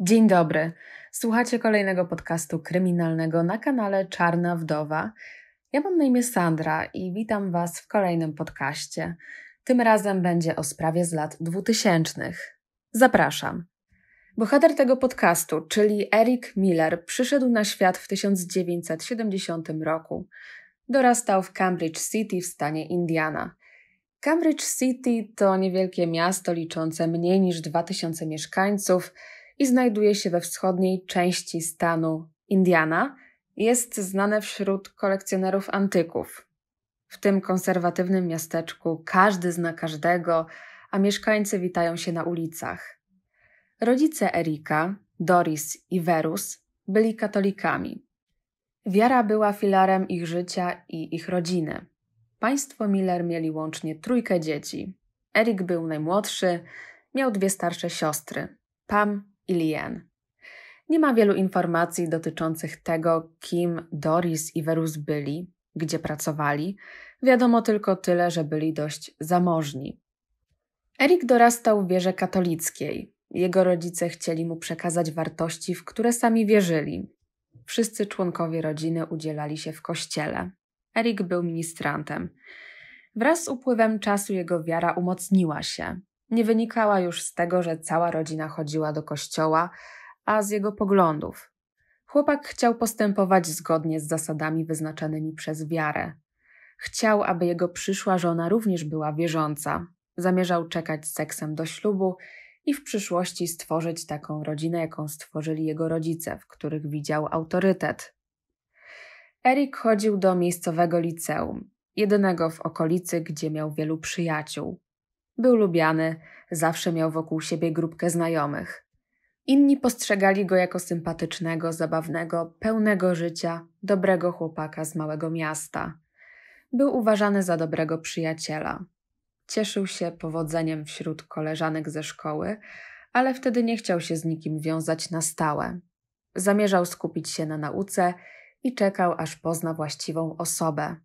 Dzień dobry. Słuchacie kolejnego podcastu kryminalnego na kanale Czarna Wdowa. Ja mam na imię Sandra i witam Was w kolejnym podcaście. Tym razem będzie o sprawie z lat 2000. Zapraszam. Bohater tego podcastu, czyli Eric Miller, przyszedł na świat w 1970 roku. Dorastał w Cambridge City w stanie Indiana. Cambridge City to niewielkie miasto liczące mniej niż 2000 mieszkańców – i znajduje się we wschodniej części stanu Indiana. Jest znane wśród kolekcjonerów antyków. W tym konserwatywnym miasteczku każdy zna każdego, a mieszkańcy witają się na ulicach. Rodzice Erika, Doris i Verus byli katolikami. Wiara była filarem ich życia i ich rodziny. Państwo Miller mieli łącznie trójkę dzieci. Erik był najmłodszy, miał dwie starsze siostry, Pam Ilien. Nie ma wielu informacji dotyczących tego, kim Doris i Verus byli, gdzie pracowali. Wiadomo tylko tyle, że byli dość zamożni. Erik dorastał w wierze katolickiej. Jego rodzice chcieli mu przekazać wartości, w które sami wierzyli. Wszyscy członkowie rodziny udzielali się w kościele. Erik był ministrantem. Wraz z upływem czasu jego wiara umocniła się. Nie wynikała już z tego, że cała rodzina chodziła do kościoła, a z jego poglądów. Chłopak chciał postępować zgodnie z zasadami wyznaczonymi przez wiarę. Chciał, aby jego przyszła żona również była wierząca. Zamierzał czekać z seksem do ślubu i w przyszłości stworzyć taką rodzinę, jaką stworzyli jego rodzice, w których widział autorytet. Erik chodził do miejscowego liceum, jedynego w okolicy, gdzie miał wielu przyjaciół. Był lubiany, zawsze miał wokół siebie grupkę znajomych. Inni postrzegali go jako sympatycznego, zabawnego, pełnego życia, dobrego chłopaka z małego miasta. Był uważany za dobrego przyjaciela. Cieszył się powodzeniem wśród koleżanek ze szkoły, ale wtedy nie chciał się z nikim wiązać na stałe. Zamierzał skupić się na nauce i czekał, aż pozna właściwą osobę.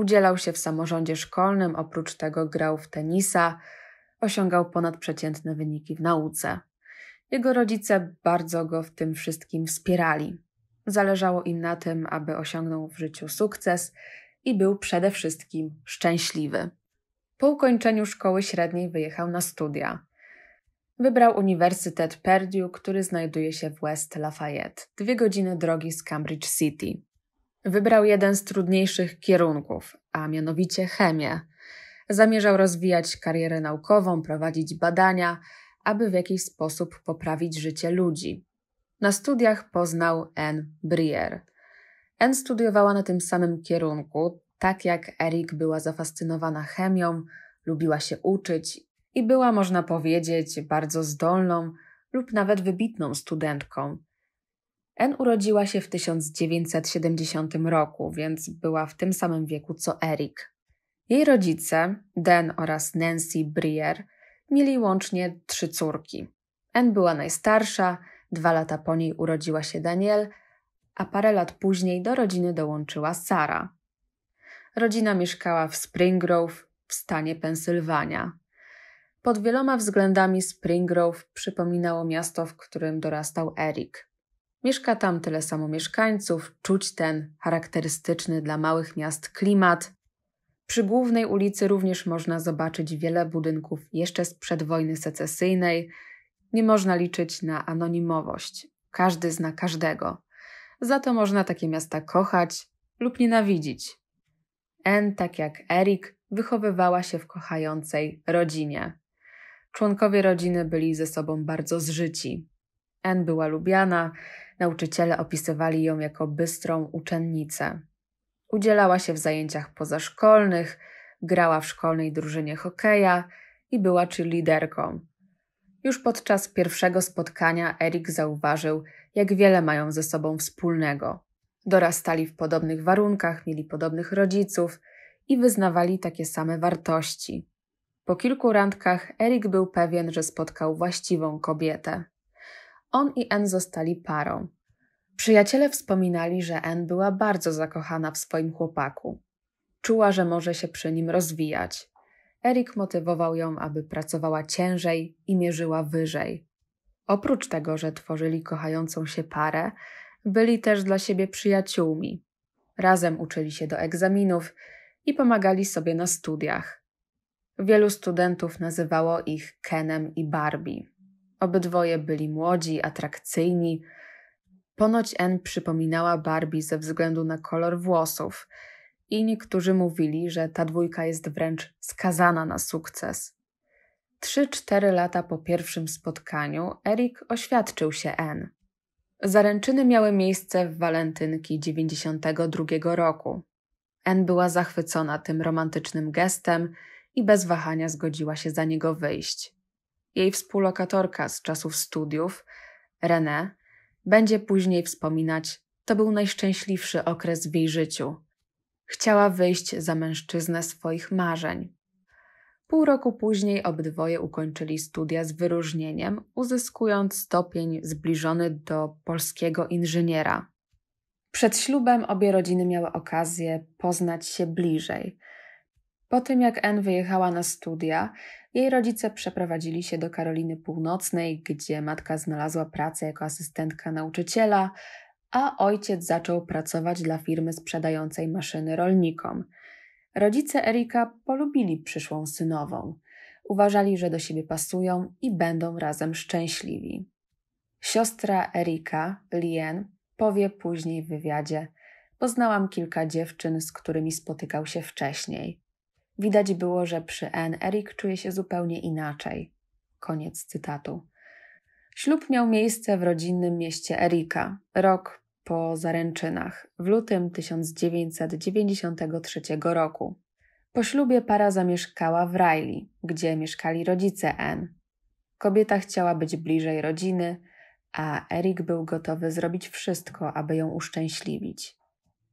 Udzielał się w samorządzie szkolnym, oprócz tego grał w tenisa, osiągał ponadprzeciętne wyniki w nauce. Jego rodzice bardzo go w tym wszystkim wspierali. Zależało im na tym, aby osiągnął w życiu sukces i był przede wszystkim szczęśliwy. Po ukończeniu szkoły średniej wyjechał na studia. Wybrał Uniwersytet Purdue, który znajduje się w West Lafayette, dwie godziny drogi z Cambridge City. Wybrał jeden z trudniejszych kierunków, a mianowicie chemię. Zamierzał rozwijać karierę naukową, prowadzić badania, aby w jakiś sposób poprawić życie ludzi. Na studiach poznał Anne Brier. Anne studiowała na tym samym kierunku, tak jak Erik była zafascynowana chemią, lubiła się uczyć i była, można powiedzieć, bardzo zdolną lub nawet wybitną studentką. N urodziła się w 1970 roku, więc była w tym samym wieku co Erik. Jej rodzice, Dan oraz Nancy Brier, mieli łącznie trzy córki. N była najstarsza, dwa lata po niej urodziła się Daniel, a parę lat później do rodziny dołączyła Sara. Rodzina mieszkała w Spring Grove w stanie Pensylwania. Pod wieloma względami Spring Grove przypominało miasto, w którym dorastał Erik. Mieszka tam tyle samo mieszkańców, czuć ten charakterystyczny dla małych miast klimat. Przy głównej ulicy również można zobaczyć wiele budynków jeszcze sprzed wojny secesyjnej. Nie można liczyć na anonimowość. Każdy zna każdego. Za to można takie miasta kochać lub nienawidzić. N, tak jak Erik, wychowywała się w kochającej rodzinie. Członkowie rodziny byli ze sobą bardzo zżyci. N była lubiana, Nauczyciele opisywali ją jako bystrą uczennicę. Udzielała się w zajęciach pozaszkolnych, grała w szkolnej drużynie hokeja i była liderką. Już podczas pierwszego spotkania Erik zauważył, jak wiele mają ze sobą wspólnego. Dorastali w podobnych warunkach, mieli podobnych rodziców i wyznawali takie same wartości. Po kilku randkach Erik był pewien, że spotkał właściwą kobietę. On i N zostali parą. Przyjaciele wspominali, że N była bardzo zakochana w swoim chłopaku. Czuła, że może się przy nim rozwijać. Erik motywował ją, aby pracowała ciężej i mierzyła wyżej. Oprócz tego, że tworzyli kochającą się parę, byli też dla siebie przyjaciółmi. Razem uczyli się do egzaminów i pomagali sobie na studiach. Wielu studentów nazywało ich Kenem i Barbie. Obydwoje byli młodzi, atrakcyjni. Ponoć N przypominała Barbie ze względu na kolor włosów, i niektórzy mówili, że ta dwójka jest wręcz skazana na sukces. Trzy-cztery lata po pierwszym spotkaniu Erik oświadczył się N. Zaręczyny miały miejsce w walentynki 92 roku. N była zachwycona tym romantycznym gestem i bez wahania zgodziła się za niego wyjść. Jej współlokatorka z czasów studiów, René, będzie później wspominać, to był najszczęśliwszy okres w jej życiu. Chciała wyjść za mężczyznę swoich marzeń. Pół roku później obydwoje ukończyli studia z wyróżnieniem, uzyskując stopień zbliżony do polskiego inżyniera. Przed ślubem obie rodziny miały okazję poznać się bliżej. Po tym jak N wyjechała na studia, jej rodzice przeprowadzili się do Karoliny Północnej, gdzie matka znalazła pracę jako asystentka nauczyciela, a ojciec zaczął pracować dla firmy sprzedającej maszyny rolnikom. Rodzice Erika polubili przyszłą synową. Uważali, że do siebie pasują i będą razem szczęśliwi. Siostra Erika, Lien, powie później w wywiadzie: Poznałam kilka dziewczyn, z którymi spotykał się wcześniej. Widać było, że przy N Erik czuje się zupełnie inaczej. Koniec cytatu. Ślub miał miejsce w rodzinnym mieście Erika, rok po zaręczynach, w lutym 1993 roku. Po ślubie para zamieszkała w Riley, gdzie mieszkali rodzice N. Kobieta chciała być bliżej rodziny, a Erik był gotowy zrobić wszystko, aby ją uszczęśliwić.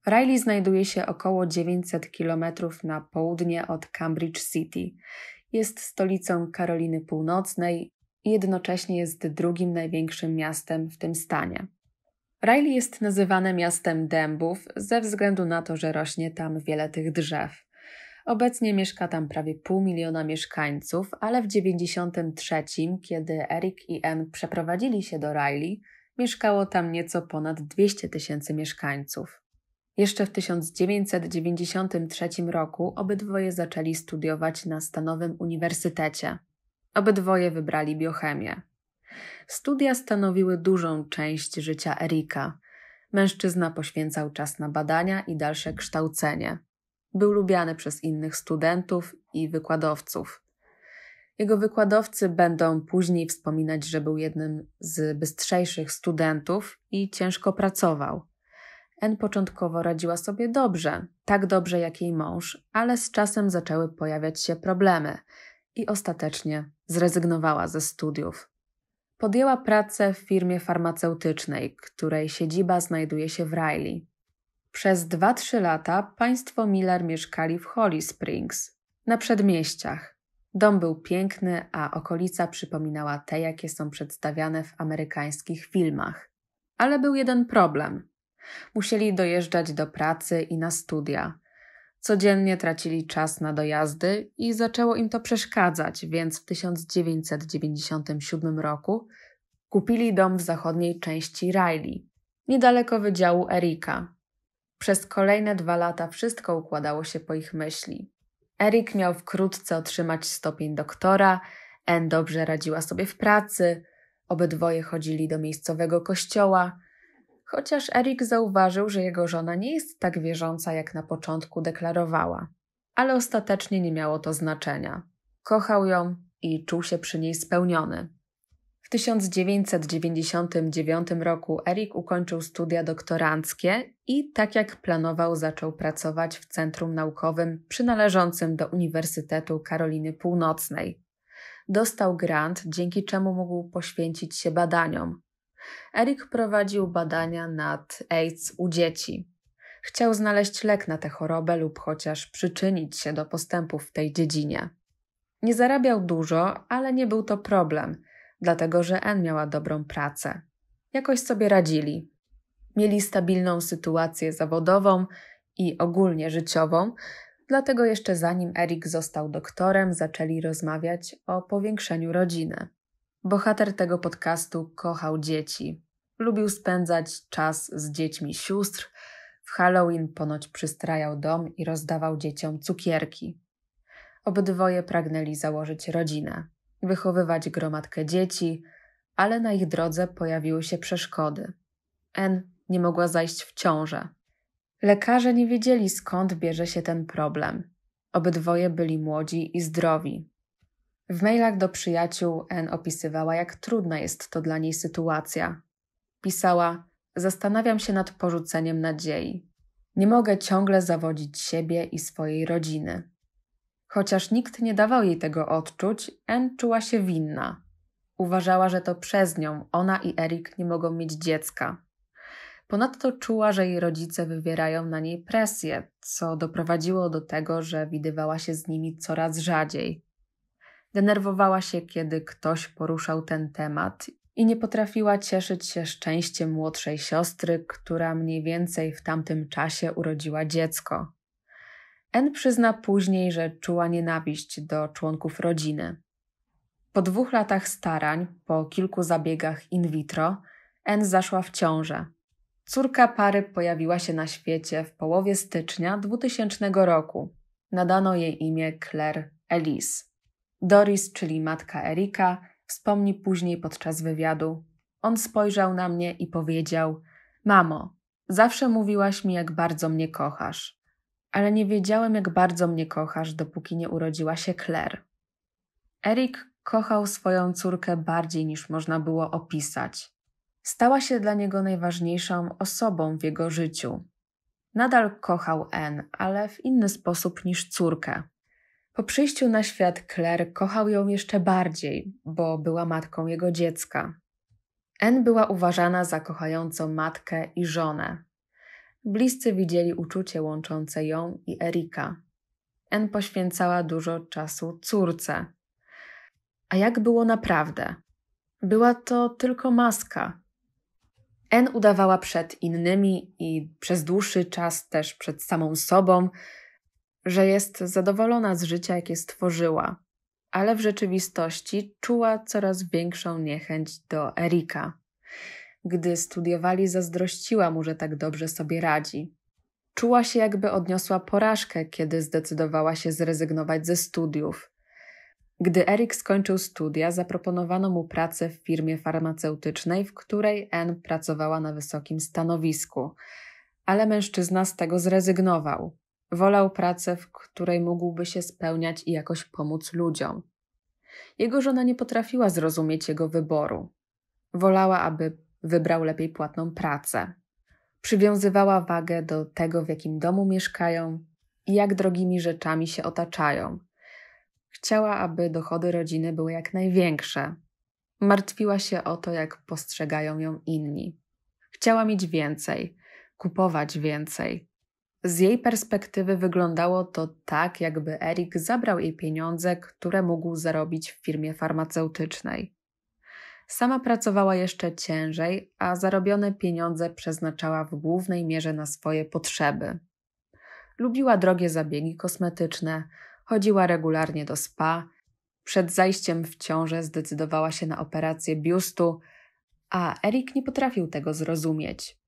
Riley znajduje się około 900 km na południe od Cambridge City. Jest stolicą Karoliny Północnej i jednocześnie jest drugim największym miastem w tym stanie. Riley jest nazywane miastem dębów ze względu na to, że rośnie tam wiele tych drzew. Obecnie mieszka tam prawie pół miliona mieszkańców, ale w 93, kiedy Eric i Ann przeprowadzili się do Riley, mieszkało tam nieco ponad 200 tysięcy mieszkańców. Jeszcze w 1993 roku obydwoje zaczęli studiować na Stanowym Uniwersytecie. Obydwoje wybrali biochemię. Studia stanowiły dużą część życia Erika. Mężczyzna poświęcał czas na badania i dalsze kształcenie. Był lubiany przez innych studentów i wykładowców. Jego wykładowcy będą później wspominać, że był jednym z bystrzejszych studentów i ciężko pracował. N początkowo radziła sobie dobrze, tak dobrze jak jej mąż, ale z czasem zaczęły pojawiać się problemy i ostatecznie zrezygnowała ze studiów. Podjęła pracę w firmie farmaceutycznej, której siedziba znajduje się w Riley. Przez 2-3 lata państwo Miller mieszkali w Holly Springs, na przedmieściach. Dom był piękny, a okolica przypominała te, jakie są przedstawiane w amerykańskich filmach. Ale był jeden problem. Musieli dojeżdżać do pracy i na studia. Codziennie tracili czas na dojazdy i zaczęło im to przeszkadzać, więc w 1997 roku kupili dom w zachodniej części Riley, niedaleko wydziału Erika. Przez kolejne dwa lata wszystko układało się po ich myśli. Erik miał wkrótce otrzymać stopień doktora, Anne dobrze radziła sobie w pracy, obydwoje chodzili do miejscowego kościoła, chociaż Erik zauważył, że jego żona nie jest tak wierząca, jak na początku deklarowała. Ale ostatecznie nie miało to znaczenia. Kochał ją i czuł się przy niej spełniony. W 1999 roku Erik ukończył studia doktoranckie i, tak jak planował, zaczął pracować w centrum naukowym przynależącym do Uniwersytetu Karoliny Północnej. Dostał grant, dzięki czemu mógł poświęcić się badaniom. Erik prowadził badania nad AIDS u dzieci. Chciał znaleźć lek na tę chorobę lub chociaż przyczynić się do postępów w tej dziedzinie. Nie zarabiał dużo, ale nie był to problem, dlatego że N miała dobrą pracę. Jakoś sobie radzili. Mieli stabilną sytuację zawodową i ogólnie życiową, dlatego jeszcze zanim Erik został doktorem, zaczęli rozmawiać o powiększeniu rodziny. Bohater tego podcastu kochał dzieci. Lubił spędzać czas z dziećmi sióstr. W Halloween ponoć przystrajał dom i rozdawał dzieciom cukierki. Obydwoje pragnęli założyć rodzinę, wychowywać gromadkę dzieci, ale na ich drodze pojawiły się przeszkody. N nie mogła zajść w ciążę. Lekarze nie wiedzieli skąd bierze się ten problem. Obydwoje byli młodzi i zdrowi, w mailach do przyjaciół En opisywała, jak trudna jest to dla niej sytuacja. Pisała: Zastanawiam się nad porzuceniem nadziei. Nie mogę ciągle zawodzić siebie i swojej rodziny. Chociaż nikt nie dawał jej tego odczuć, En czuła się winna. Uważała, że to przez nią ona i Erik nie mogą mieć dziecka. Ponadto czuła, że jej rodzice wywierają na niej presję, co doprowadziło do tego, że widywała się z nimi coraz rzadziej. Denerwowała się, kiedy ktoś poruszał ten temat i nie potrafiła cieszyć się szczęściem młodszej siostry, która mniej więcej w tamtym czasie urodziła dziecko. N przyzna później, że czuła nienawiść do członków rodziny. Po dwóch latach starań, po kilku zabiegach in vitro, N zaszła w ciążę. Córka pary pojawiła się na świecie w połowie stycznia 2000 roku. Nadano jej imię Claire Elise. Doris, czyli matka Erika, wspomni później podczas wywiadu. On spojrzał na mnie i powiedział: Mamo, zawsze mówiłaś mi, jak bardzo mnie kochasz, ale nie wiedziałem, jak bardzo mnie kochasz, dopóki nie urodziła się Claire. Erik kochał swoją córkę bardziej niż można było opisać. Stała się dla niego najważniejszą osobą w jego życiu. Nadal kochał N, ale w inny sposób niż córkę. Po przyjściu na świat Claire kochał ją jeszcze bardziej, bo była matką jego dziecka. Anne była uważana za kochającą matkę i żonę. Bliscy widzieli uczucie łączące ją i Erika. Anne poświęcała dużo czasu córce. A jak było naprawdę? Była to tylko maska. Anne udawała przed innymi i przez dłuższy czas też przed samą sobą, że jest zadowolona z życia, jakie stworzyła, ale w rzeczywistości czuła coraz większą niechęć do Erika. Gdy studiowali, zazdrościła mu, że tak dobrze sobie radzi. Czuła się, jakby odniosła porażkę, kiedy zdecydowała się zrezygnować ze studiów. Gdy Erik skończył studia, zaproponowano mu pracę w firmie farmaceutycznej, w której N pracowała na wysokim stanowisku, ale mężczyzna z tego zrezygnował. Wolał pracę, w której mógłby się spełniać i jakoś pomóc ludziom. Jego żona nie potrafiła zrozumieć jego wyboru. Wolała, aby wybrał lepiej płatną pracę. Przywiązywała wagę do tego, w jakim domu mieszkają i jak drogimi rzeczami się otaczają. Chciała, aby dochody rodziny były jak największe. Martwiła się o to, jak postrzegają ją inni. Chciała mieć więcej, kupować więcej, z jej perspektywy wyglądało to tak, jakby Erik zabrał jej pieniądze, które mógł zarobić w firmie farmaceutycznej. Sama pracowała jeszcze ciężej, a zarobione pieniądze przeznaczała w głównej mierze na swoje potrzeby. Lubiła drogie zabiegi kosmetyczne, chodziła regularnie do spa, przed zajściem w ciążę zdecydowała się na operację biustu, a Erik nie potrafił tego zrozumieć.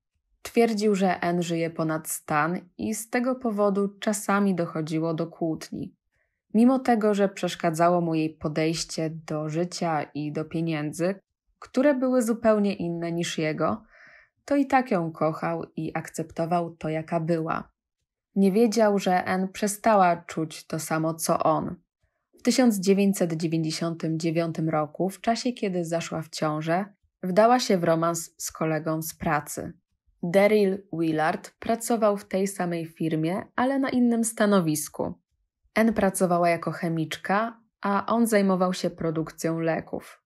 Twierdził, że N żyje ponad stan i z tego powodu czasami dochodziło do kłótni. Mimo tego, że przeszkadzało mu jej podejście do życia i do pieniędzy, które były zupełnie inne niż jego, to i tak ją kochał i akceptował to, jaka była. Nie wiedział, że N przestała czuć to samo co on. W 1999 roku, w czasie kiedy zaszła w ciążę, wdała się w romans z kolegą z pracy. Daryl Willard pracował w tej samej firmie, ale na innym stanowisku. N pracowała jako chemiczka, a on zajmował się produkcją leków.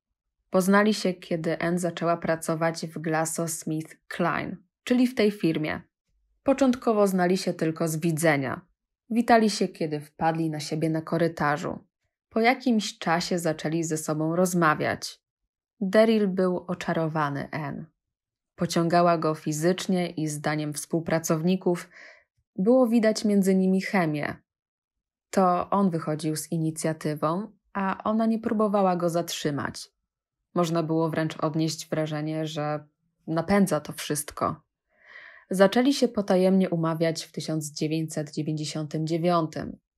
Poznali się, kiedy N zaczęła pracować w GlaxoSmithKline, czyli w tej firmie. Początkowo znali się tylko z widzenia. Witali się, kiedy wpadli na siebie na korytarzu. Po jakimś czasie zaczęli ze sobą rozmawiać. Daryl był oczarowany N. Pociągała go fizycznie i zdaniem współpracowników było widać między nimi chemię. To on wychodził z inicjatywą, a ona nie próbowała go zatrzymać. Można było wręcz odnieść wrażenie, że napędza to wszystko. Zaczęli się potajemnie umawiać w 1999,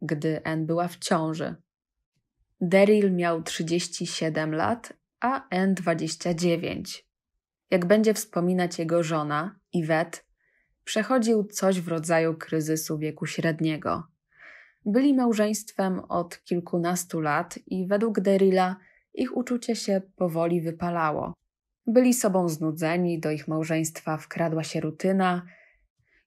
gdy N była w ciąży. Daryl miał 37 lat, a N 29 jak będzie wspominać jego żona, Iwet, przechodził coś w rodzaju kryzysu wieku średniego. Byli małżeństwem od kilkunastu lat i według Derilla ich uczucie się powoli wypalało. Byli sobą znudzeni, do ich małżeństwa wkradła się rutyna.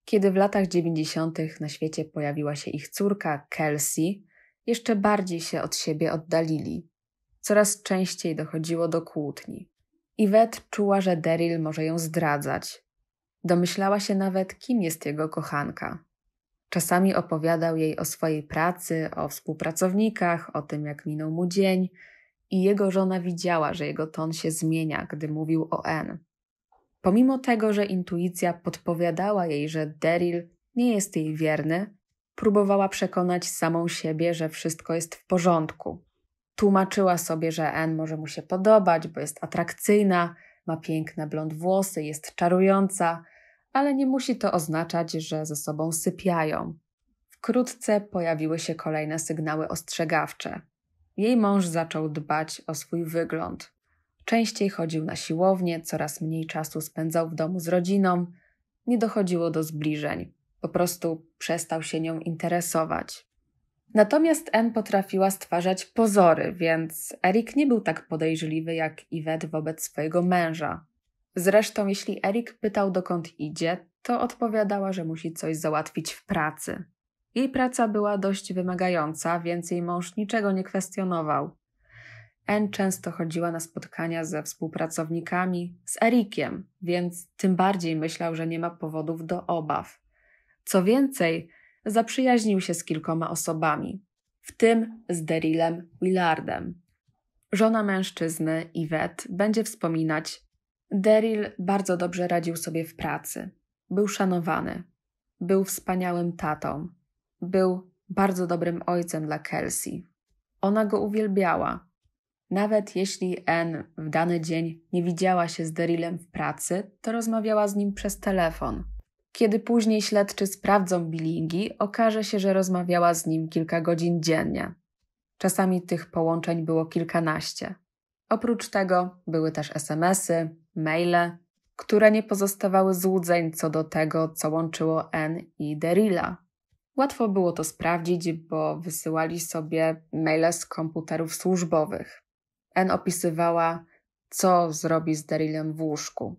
Kiedy w latach dziewięćdziesiątych na świecie pojawiła się ich córka Kelsey, jeszcze bardziej się od siebie oddalili. Coraz częściej dochodziło do kłótni. Iwet czuła, że Daryl może ją zdradzać. Domyślała się nawet, kim jest jego kochanka. Czasami opowiadał jej o swojej pracy, o współpracownikach, o tym, jak minął mu dzień, i jego żona widziała, że jego ton się zmienia, gdy mówił o N. Pomimo tego, że intuicja podpowiadała jej, że Daryl nie jest jej wierny, próbowała przekonać samą siebie, że wszystko jest w porządku, tłumaczyła sobie, że N może mu się podobać, bo jest atrakcyjna, ma piękne blond włosy, jest czarująca, ale nie musi to oznaczać, że ze sobą sypiają. Wkrótce pojawiły się kolejne sygnały ostrzegawcze. Jej mąż zaczął dbać o swój wygląd. Częściej chodził na siłownię, coraz mniej czasu spędzał w domu z rodziną, nie dochodziło do zbliżeń, po prostu przestał się nią interesować. Natomiast N potrafiła stwarzać pozory, więc Erik nie był tak podejrzliwy jak Iwet wobec swojego męża. Zresztą, jeśli Erik pytał dokąd idzie, to odpowiadała, że musi coś załatwić w pracy. Jej praca była dość wymagająca, więc jej mąż niczego nie kwestionował. N często chodziła na spotkania ze współpracownikami z Erikiem, więc tym bardziej myślał, że nie ma powodów do obaw. Co więcej, zaprzyjaźnił się z kilkoma osobami, w tym z Derilem Willardem. Żona mężczyzny, Yvette, będzie wspominać: Deril bardzo dobrze radził sobie w pracy. Był szanowany, był wspaniałym tatą, był bardzo dobrym ojcem dla Kelsey. Ona go uwielbiała. Nawet jeśli Anne w dany dzień nie widziała się z Derilem w pracy, to rozmawiała z nim przez telefon kiedy później śledczy sprawdzą bilingi, okaże się, że rozmawiała z nim kilka godzin dziennie. Czasami tych połączeń było kilkanaście. Oprócz tego były też SMS-y, maile, które nie pozostawały złudzeń co do tego, co łączyło N i Derilla. Łatwo było to sprawdzić, bo wysyłali sobie maile z komputerów służbowych. N opisywała, co zrobi z Derillem w łóżku.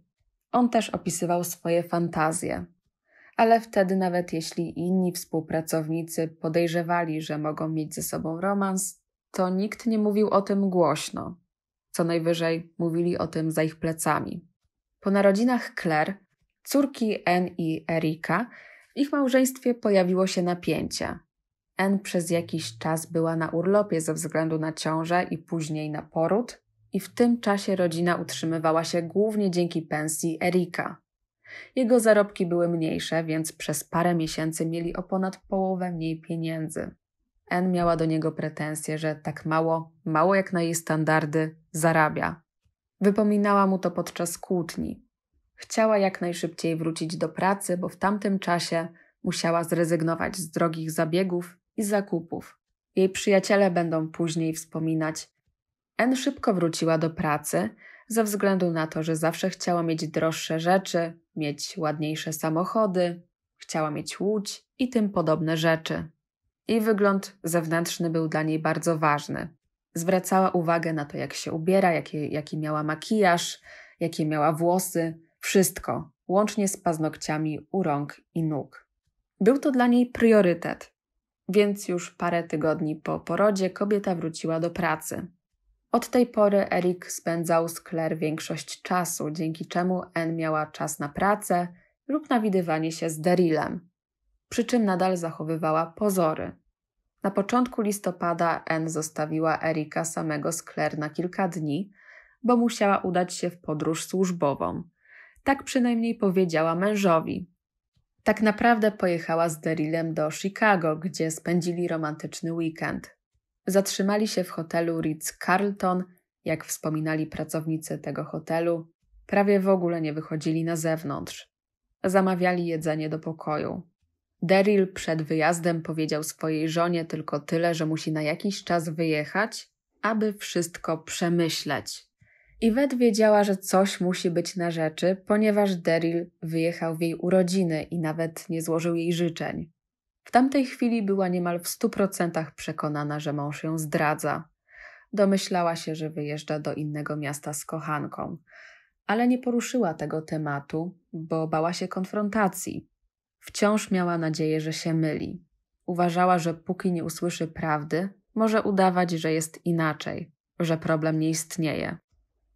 On też opisywał swoje fantazje, ale wtedy nawet jeśli inni współpracownicy podejrzewali, że mogą mieć ze sobą romans, to nikt nie mówił o tym głośno. Co najwyżej mówili o tym za ich plecami. Po narodzinach Claire, córki Anne i Erika, w ich małżeństwie pojawiło się napięcie. Anne przez jakiś czas była na urlopie ze względu na ciążę i później na poród, i w tym czasie rodzina utrzymywała się głównie dzięki pensji Erika. Jego zarobki były mniejsze, więc przez parę miesięcy mieli o ponad połowę mniej pieniędzy. N miała do niego pretensje, że tak mało, mało jak na jej standardy, zarabia. Wypominała mu to podczas kłótni. Chciała jak najszybciej wrócić do pracy, bo w tamtym czasie musiała zrezygnować z drogich zabiegów i zakupów. Jej przyjaciele będą później wspominać. N szybko wróciła do pracy, ze względu na to, że zawsze chciała mieć droższe rzeczy, mieć ładniejsze samochody, chciała mieć łódź i tym podobne rzeczy. Jej wygląd zewnętrzny był dla niej bardzo ważny. Zwracała uwagę na to, jak się ubiera, jaki, jaki miała makijaż, jakie miała włosy, wszystko, łącznie z paznokciami u rąk i nóg. Był to dla niej priorytet, więc już parę tygodni po porodzie kobieta wróciła do pracy. Od tej pory Erik spędzał z Claire większość czasu, dzięki czemu Anne miała czas na pracę lub na widywanie się z Darylem, przy czym nadal zachowywała pozory. Na początku listopada Anne zostawiła Erika samego z Claire na kilka dni, bo musiała udać się w podróż służbową. Tak przynajmniej powiedziała mężowi. Tak naprawdę pojechała z Darylem do Chicago, gdzie spędzili romantyczny weekend zatrzymali się w hotelu Ritz-Carlton. Jak wspominali pracownicy tego hotelu, prawie w ogóle nie wychodzili na zewnątrz. Zamawiali jedzenie do pokoju. Daryl przed wyjazdem powiedział swojej żonie tylko tyle, że musi na jakiś czas wyjechać, aby wszystko przemyśleć. Iwet wiedziała, że coś musi być na rzeczy, ponieważ Daryl wyjechał w jej urodziny i nawet nie złożył jej życzeń. W tamtej chwili była niemal w stu procentach przekonana, że mąż ją zdradza. Domyślała się, że wyjeżdża do innego miasta z kochanką, ale nie poruszyła tego tematu, bo bała się konfrontacji. Wciąż miała nadzieję, że się myli. Uważała, że póki nie usłyszy prawdy, może udawać, że jest inaczej, że problem nie istnieje.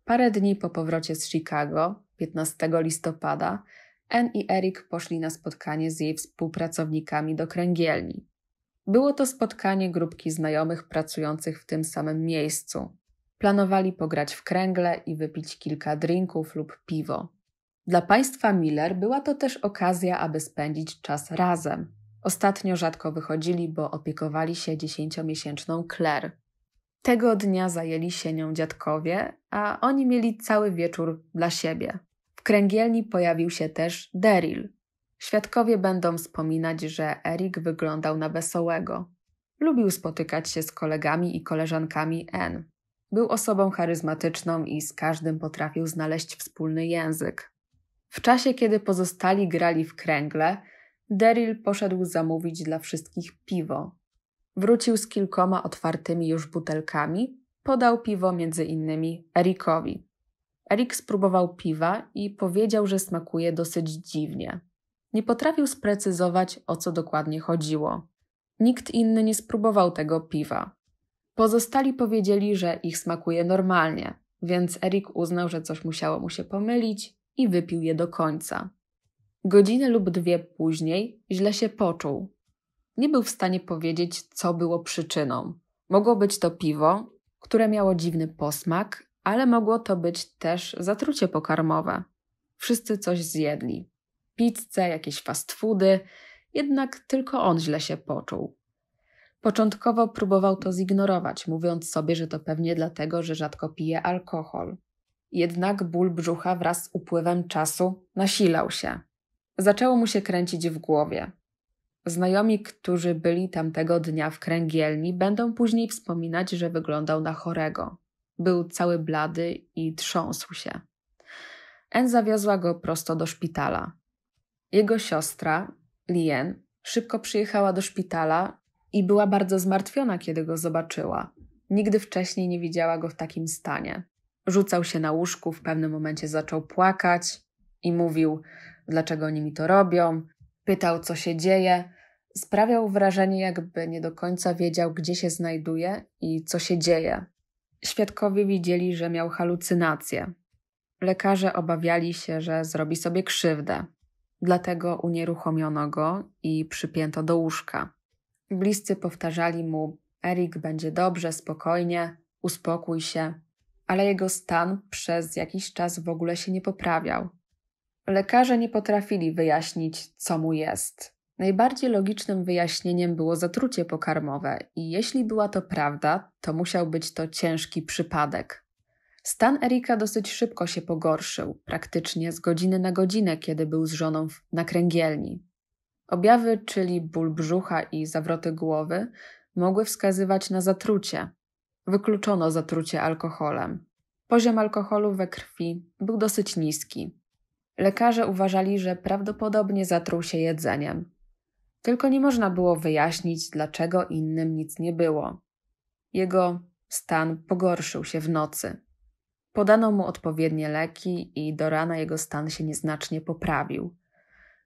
Parę dni po powrocie z Chicago, 15 listopada, Anne i Eric poszli na spotkanie z jej współpracownikami do kręgielni. Było to spotkanie grupki znajomych pracujących w tym samym miejscu. Planowali pograć w kręgle i wypić kilka drinków lub piwo. Dla państwa Miller była to też okazja, aby spędzić czas razem. Ostatnio rzadko wychodzili, bo opiekowali się dziesięciomiesięczną Claire. Tego dnia zajęli się nią dziadkowie, a oni mieli cały wieczór dla siebie kręgielni pojawił się też Deril. Świadkowie będą wspominać, że Erik wyglądał na wesołego. Lubił spotykać się z kolegami i koleżankami N. Był osobą charyzmatyczną i z każdym potrafił znaleźć wspólny język. W czasie, kiedy pozostali grali w kręgle, Deril poszedł zamówić dla wszystkich piwo. Wrócił z kilkoma otwartymi już butelkami, podał piwo między innymi Erikowi. Erik spróbował piwa i powiedział, że smakuje dosyć dziwnie. Nie potrafił sprecyzować, o co dokładnie chodziło. Nikt inny nie spróbował tego piwa. Pozostali powiedzieli, że ich smakuje normalnie, więc Erik uznał, że coś musiało mu się pomylić i wypił je do końca. Godzinę lub dwie później źle się poczuł. Nie był w stanie powiedzieć, co było przyczyną. Mogło być to piwo, które miało dziwny posmak, ale mogło to być też zatrucie pokarmowe. Wszyscy coś zjedli. Pizzę, jakieś fast foody, jednak tylko on źle się poczuł. Początkowo próbował to zignorować, mówiąc sobie, że to pewnie dlatego, że rzadko pije alkohol. Jednak ból brzucha wraz z upływem czasu nasilał się. Zaczęło mu się kręcić w głowie. Znajomi, którzy byli tamtego dnia w kręgielni, będą później wspominać, że wyglądał na chorego. Był cały blady i trząsł się. En zawiozła go prosto do szpitala. Jego siostra, Lien, szybko przyjechała do szpitala i była bardzo zmartwiona, kiedy go zobaczyła. Nigdy wcześniej nie widziała go w takim stanie. Rzucał się na łóżku, w pewnym momencie zaczął płakać i mówił, dlaczego oni mi to robią. Pytał, co się dzieje. Sprawiał wrażenie, jakby nie do końca wiedział, gdzie się znajduje i co się dzieje. Świadkowie widzieli, że miał halucynacje. Lekarze obawiali się, że zrobi sobie krzywdę, dlatego unieruchomiono go i przypięto do łóżka. Bliscy powtarzali mu: Erik będzie dobrze, spokojnie, uspokój się, ale jego stan przez jakiś czas w ogóle się nie poprawiał. Lekarze nie potrafili wyjaśnić, co mu jest. Najbardziej logicznym wyjaśnieniem było zatrucie pokarmowe i jeśli była to prawda, to musiał być to ciężki przypadek. Stan Erika dosyć szybko się pogorszył, praktycznie z godziny na godzinę, kiedy był z żoną na kręgielni. Objawy, czyli ból brzucha i zawroty głowy, mogły wskazywać na zatrucie. Wykluczono zatrucie alkoholem. Poziom alkoholu we krwi był dosyć niski. Lekarze uważali, że prawdopodobnie zatruł się jedzeniem. Tylko nie można było wyjaśnić, dlaczego innym nic nie było. Jego stan pogorszył się w nocy. Podano mu odpowiednie leki i do rana jego stan się nieznacznie poprawił.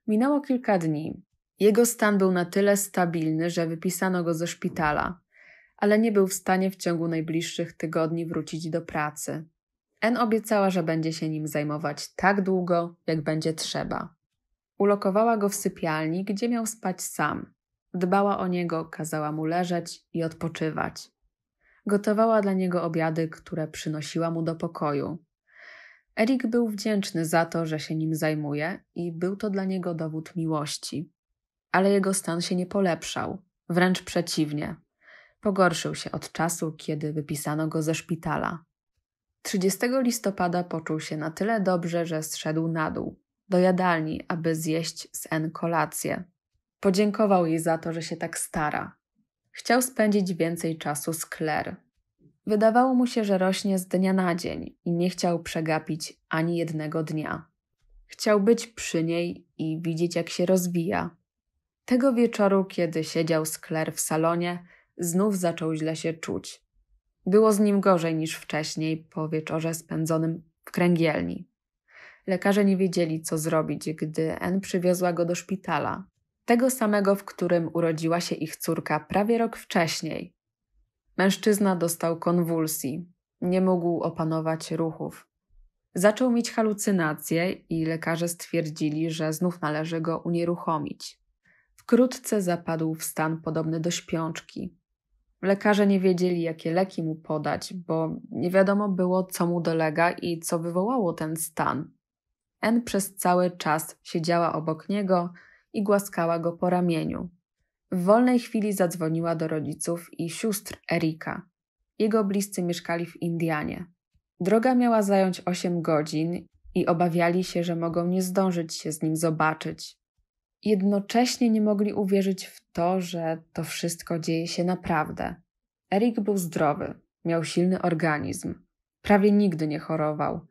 Minęło kilka dni. Jego stan był na tyle stabilny, że wypisano go ze szpitala, ale nie był w stanie w ciągu najbliższych tygodni wrócić do pracy. N obiecała, że będzie się nim zajmować tak długo, jak będzie trzeba. Ulokowała go w sypialni, gdzie miał spać sam. Dbała o niego, kazała mu leżeć i odpoczywać. Gotowała dla niego obiady, które przynosiła mu do pokoju. Erik był wdzięczny za to, że się nim zajmuje i był to dla niego dowód miłości. Ale jego stan się nie polepszał, wręcz przeciwnie. Pogorszył się od czasu, kiedy wypisano go ze szpitala. 30 listopada poczuł się na tyle dobrze, że zszedł na dół do jadalni, aby zjeść z N kolację. Podziękował jej za to, że się tak stara. Chciał spędzić więcej czasu z Claire. Wydawało mu się, że rośnie z dnia na dzień i nie chciał przegapić ani jednego dnia. Chciał być przy niej i widzieć, jak się rozwija. Tego wieczoru, kiedy siedział z Claire w salonie, znów zaczął źle się czuć. Było z nim gorzej niż wcześniej po wieczorze spędzonym w kręgielni. Lekarze nie wiedzieli, co zrobić, gdy N przywiozła go do szpitala, tego samego, w którym urodziła się ich córka prawie rok wcześniej. Mężczyzna dostał konwulsji, nie mógł opanować ruchów. Zaczął mieć halucynacje i lekarze stwierdzili, że znów należy go unieruchomić. Wkrótce zapadł w stan podobny do śpiączki. Lekarze nie wiedzieli, jakie leki mu podać, bo nie wiadomo było, co mu dolega i co wywołało ten stan. N przez cały czas siedziała obok niego i głaskała go po ramieniu. W wolnej chwili zadzwoniła do rodziców i sióstr Erika. Jego bliscy mieszkali w Indianie. Droga miała zająć 8 godzin i obawiali się, że mogą nie zdążyć się z nim zobaczyć. Jednocześnie nie mogli uwierzyć w to, że to wszystko dzieje się naprawdę. Erik był zdrowy, miał silny organizm, prawie nigdy nie chorował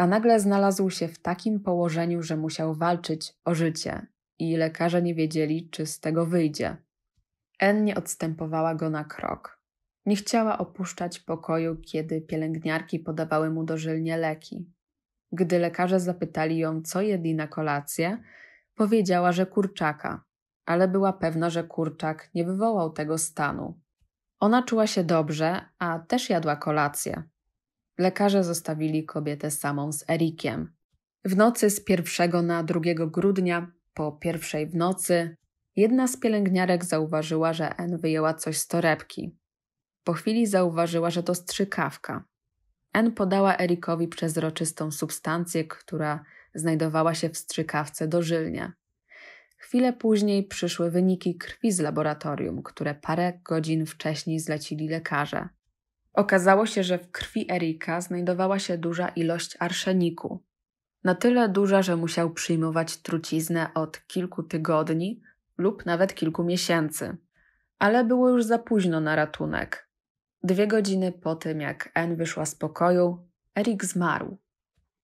a nagle znalazł się w takim położeniu, że musiał walczyć o życie i lekarze nie wiedzieli, czy z tego wyjdzie. N nie odstępowała go na krok. Nie chciała opuszczać pokoju, kiedy pielęgniarki podawały mu dożylnie leki. Gdy lekarze zapytali ją, co jedli na kolację, powiedziała, że kurczaka, ale była pewna, że kurczak nie wywołał tego stanu. Ona czuła się dobrze, a też jadła kolację, Lekarze zostawili kobietę samą z Erikiem. W nocy z 1 na 2 grudnia, po pierwszej w nocy, jedna z pielęgniarek zauważyła, że N wyjęła coś z torebki. Po chwili zauważyła, że to strzykawka. N podała Erikowi przezroczystą substancję, która znajdowała się w strzykawce dożylnie. Chwilę później przyszły wyniki krwi z laboratorium, które parę godzin wcześniej zlecili lekarze. Okazało się, że w krwi Erika znajdowała się duża ilość arszeniku. Na tyle duża, że musiał przyjmować truciznę od kilku tygodni lub nawet kilku miesięcy. Ale było już za późno na ratunek. Dwie godziny po tym, jak N wyszła z pokoju, Erik zmarł.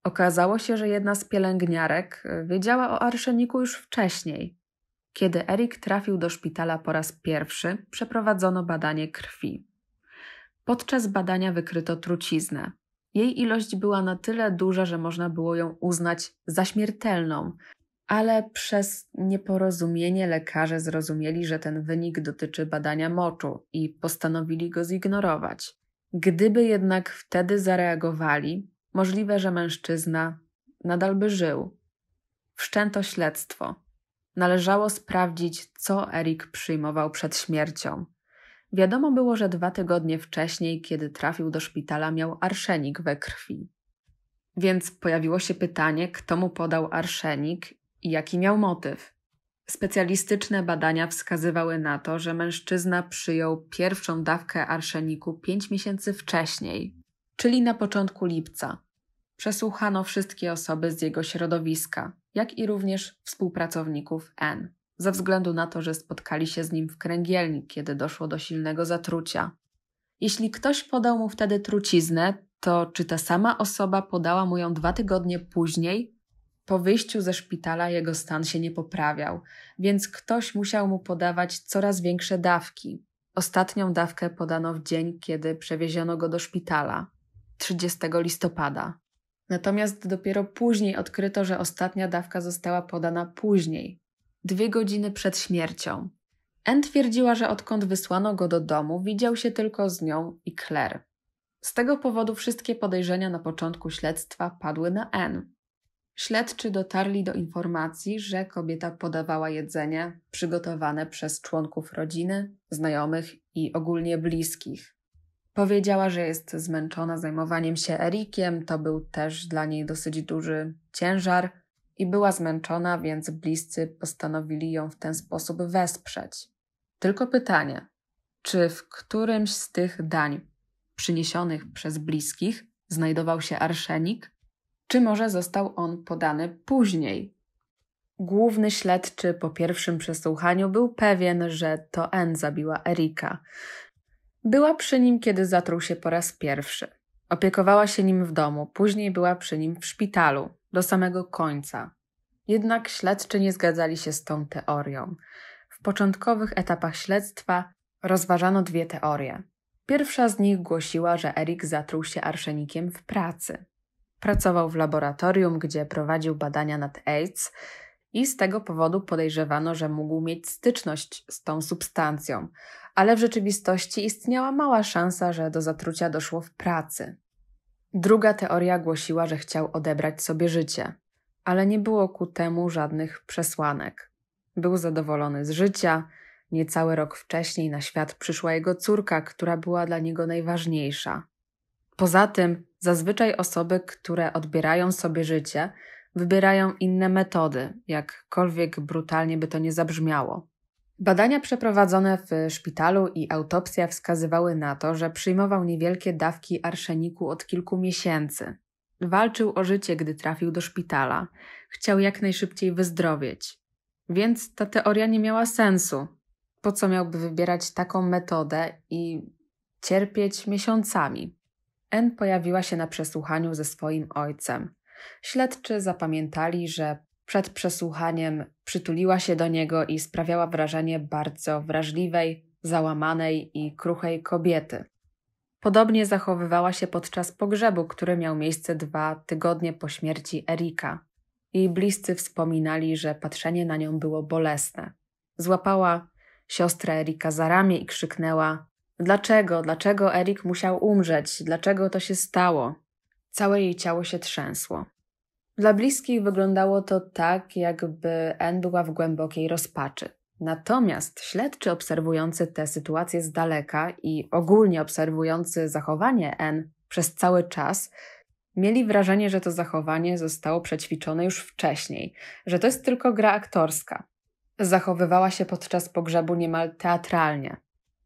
Okazało się, że jedna z pielęgniarek e, wiedziała o arszeniku już wcześniej. Kiedy Erik trafił do szpitala po raz pierwszy, przeprowadzono badanie krwi. Podczas badania wykryto truciznę. Jej ilość była na tyle duża, że można było ją uznać za śmiertelną, ale przez nieporozumienie lekarze zrozumieli, że ten wynik dotyczy badania moczu i postanowili go zignorować. Gdyby jednak wtedy zareagowali, możliwe, że mężczyzna nadal by żył. Wszczęto śledztwo. Należało sprawdzić, co Erik przyjmował przed śmiercią. Wiadomo było, że dwa tygodnie wcześniej, kiedy trafił do szpitala, miał arszenik we krwi. Więc pojawiło się pytanie, kto mu podał arszenik i jaki miał motyw. Specjalistyczne badania wskazywały na to, że mężczyzna przyjął pierwszą dawkę arszeniku 5 miesięcy wcześniej, czyli na początku lipca. Przesłuchano wszystkie osoby z jego środowiska, jak i również współpracowników N ze względu na to, że spotkali się z nim w kręgielni, kiedy doszło do silnego zatrucia. Jeśli ktoś podał mu wtedy truciznę, to czy ta sama osoba podała mu ją dwa tygodnie później? Po wyjściu ze szpitala jego stan się nie poprawiał, więc ktoś musiał mu podawać coraz większe dawki. Ostatnią dawkę podano w dzień, kiedy przewieziono go do szpitala 30 listopada. Natomiast dopiero później odkryto, że ostatnia dawka została podana później, dwie godziny przed śmiercią. Anne twierdziła, że odkąd wysłano go do domu, widział się tylko z nią i Claire. Z tego powodu wszystkie podejrzenia na początku śledztwa padły na Anne. Śledczy dotarli do informacji, że kobieta podawała jedzenie przygotowane przez członków rodziny, znajomych i ogólnie bliskich. Powiedziała, że jest zmęczona zajmowaniem się Erikiem, to był też dla niej dosyć duży ciężar i była zmęczona, więc bliscy postanowili ją w ten sposób wesprzeć. Tylko pytanie, czy w którymś z tych dań przyniesionych przez bliskich znajdował się arszenik, czy może został on podany później? Główny śledczy po pierwszym przesłuchaniu był pewien, że to N zabiła Erika. Była przy nim, kiedy zatruł się po raz pierwszy. Opiekowała się nim w domu, później była przy nim w szpitalu do samego końca. Jednak śledczy nie zgadzali się z tą teorią. W początkowych etapach śledztwa rozważano dwie teorie. Pierwsza z nich głosiła, że Erik zatruł się arszenikiem w pracy. Pracował w laboratorium, gdzie prowadził badania nad AIDS i z tego powodu podejrzewano, że mógł mieć styczność z tą substancją, ale w rzeczywistości istniała mała szansa, że do zatrucia doszło w pracy. Druga teoria głosiła, że chciał odebrać sobie życie, ale nie było ku temu żadnych przesłanek. Był zadowolony z życia. Niecały rok wcześniej na świat przyszła jego córka, która była dla niego najważniejsza. Poza tym, zazwyczaj osoby, które odbierają sobie życie, wybierają inne metody, jakkolwiek brutalnie by to nie zabrzmiało. Badania przeprowadzone w szpitalu i autopsja wskazywały na to, że przyjmował niewielkie dawki arszeniku od kilku miesięcy. Walczył o życie, gdy trafił do szpitala. Chciał jak najszybciej wyzdrowieć. Więc ta teoria nie miała sensu. Po co miałby wybierać taką metodę i cierpieć miesiącami? N pojawiła się na przesłuchaniu ze swoim ojcem. Śledczy zapamiętali, że przed przesłuchaniem przytuliła się do niego i sprawiała wrażenie bardzo wrażliwej, załamanej i kruchej kobiety. Podobnie zachowywała się podczas pogrzebu, który miał miejsce dwa tygodnie po śmierci Erika. Jej bliscy wspominali, że patrzenie na nią było bolesne. Złapała siostrę Erika za ramię i krzyknęła: Dlaczego, dlaczego Erik musiał umrzeć? Dlaczego to się stało? Całe jej ciało się trzęsło. Dla bliskich wyglądało to tak, jakby N była w głębokiej rozpaczy. Natomiast śledczy obserwujący tę sytuację z daleka i ogólnie obserwujący zachowanie N przez cały czas, mieli wrażenie, że to zachowanie zostało przećwiczone już wcześniej, że to jest tylko gra aktorska. Zachowywała się podczas pogrzebu niemal teatralnie,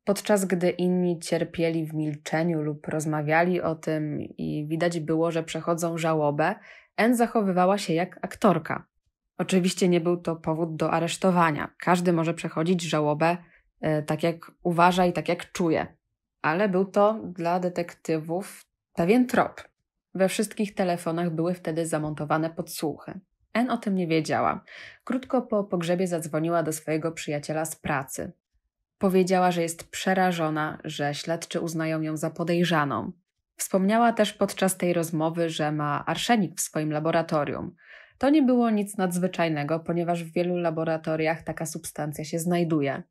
podczas gdy inni cierpieli w milczeniu lub rozmawiali o tym i widać było, że przechodzą żałobę, En zachowywała się jak aktorka. Oczywiście nie był to powód do aresztowania. Każdy może przechodzić żałobę y, tak, jak uważa i tak, jak czuje. Ale był to dla detektywów pewien trop. We wszystkich telefonach były wtedy zamontowane podsłuchy. N o tym nie wiedziała. Krótko po pogrzebie zadzwoniła do swojego przyjaciela z pracy. Powiedziała, że jest przerażona, że śledczy uznają ją za podejrzaną. Wspomniała też podczas tej rozmowy, że ma arszenik w swoim laboratorium. To nie było nic nadzwyczajnego, ponieważ w wielu laboratoriach taka substancja się znajduje.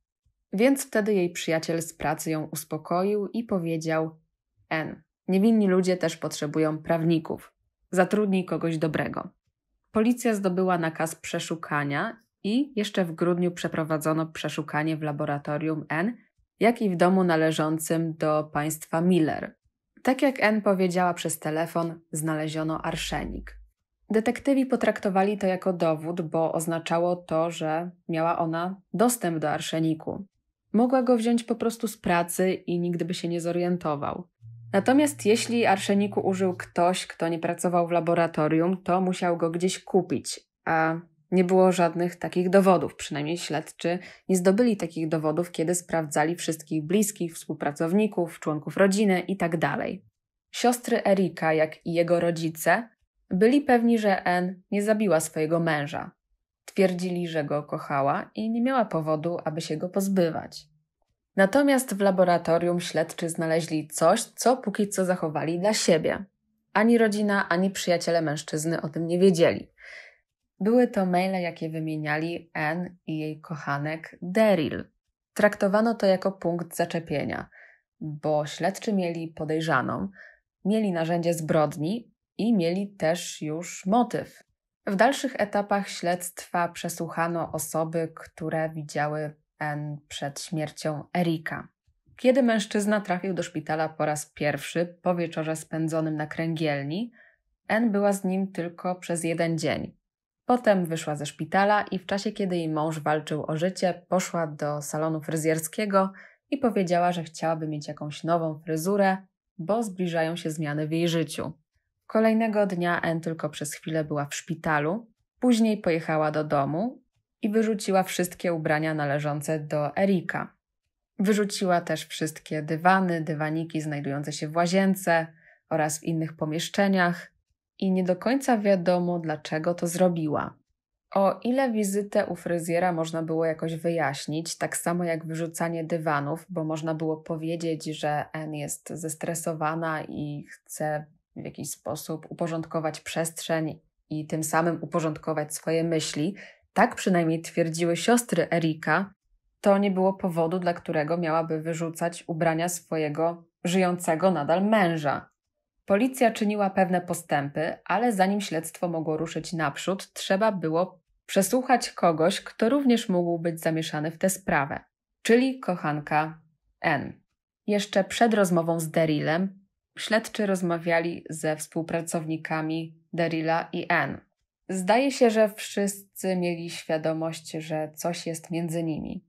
Więc wtedy jej przyjaciel z pracy ją uspokoił i powiedział: N. Niewinni ludzie też potrzebują prawników. Zatrudnij kogoś dobrego. Policja zdobyła nakaz przeszukania i jeszcze w grudniu przeprowadzono przeszukanie w laboratorium N, jak i w domu należącym do państwa Miller, tak jak N powiedziała przez telefon, znaleziono arszenik. Detektywi potraktowali to jako dowód, bo oznaczało to, że miała ona dostęp do arszeniku. Mogła go wziąć po prostu z pracy i nigdy by się nie zorientował. Natomiast jeśli arszeniku użył ktoś, kto nie pracował w laboratorium, to musiał go gdzieś kupić, a nie było żadnych takich dowodów, przynajmniej śledczy nie zdobyli takich dowodów, kiedy sprawdzali wszystkich bliskich, współpracowników, członków rodziny itd. Tak Siostry Erika, jak i jego rodzice, byli pewni, że N nie zabiła swojego męża. Twierdzili, że go kochała i nie miała powodu, aby się go pozbywać. Natomiast w laboratorium śledczy znaleźli coś, co póki co zachowali dla siebie. Ani rodzina, ani przyjaciele mężczyzny o tym nie wiedzieli. Były to maile, jakie wymieniali Anne i jej kochanek Daryl. Traktowano to jako punkt zaczepienia, bo śledczy mieli podejrzaną, mieli narzędzie zbrodni i mieli też już motyw. W dalszych etapach śledztwa przesłuchano osoby, które widziały Anne przed śmiercią Erika. Kiedy mężczyzna trafił do szpitala po raz pierwszy po wieczorze spędzonym na kręgielni, Anne była z nim tylko przez jeden dzień. Potem wyszła ze szpitala i w czasie, kiedy jej mąż walczył o życie, poszła do salonu fryzjerskiego i powiedziała, że chciałaby mieć jakąś nową fryzurę, bo zbliżają się zmiany w jej życiu. Kolejnego dnia N tylko przez chwilę była w szpitalu, później pojechała do domu i wyrzuciła wszystkie ubrania należące do Erika. Wyrzuciła też wszystkie dywany, dywaniki znajdujące się w łazience oraz w innych pomieszczeniach, i nie do końca wiadomo, dlaczego to zrobiła. O ile wizytę u fryzjera można było jakoś wyjaśnić, tak samo jak wyrzucanie dywanów, bo można było powiedzieć, że N jest zestresowana i chce w jakiś sposób uporządkować przestrzeń i tym samym uporządkować swoje myśli, tak przynajmniej twierdziły siostry Erika, to nie było powodu, dla którego miałaby wyrzucać ubrania swojego żyjącego nadal męża. Policja czyniła pewne postępy, ale zanim śledztwo mogło ruszyć naprzód, trzeba było przesłuchać kogoś, kto również mógł być zamieszany w tę sprawę, czyli kochanka N. Jeszcze przed rozmową z Derilem śledczy rozmawiali ze współpracownikami Derila i N. Zdaje się, że wszyscy mieli świadomość, że coś jest między nimi.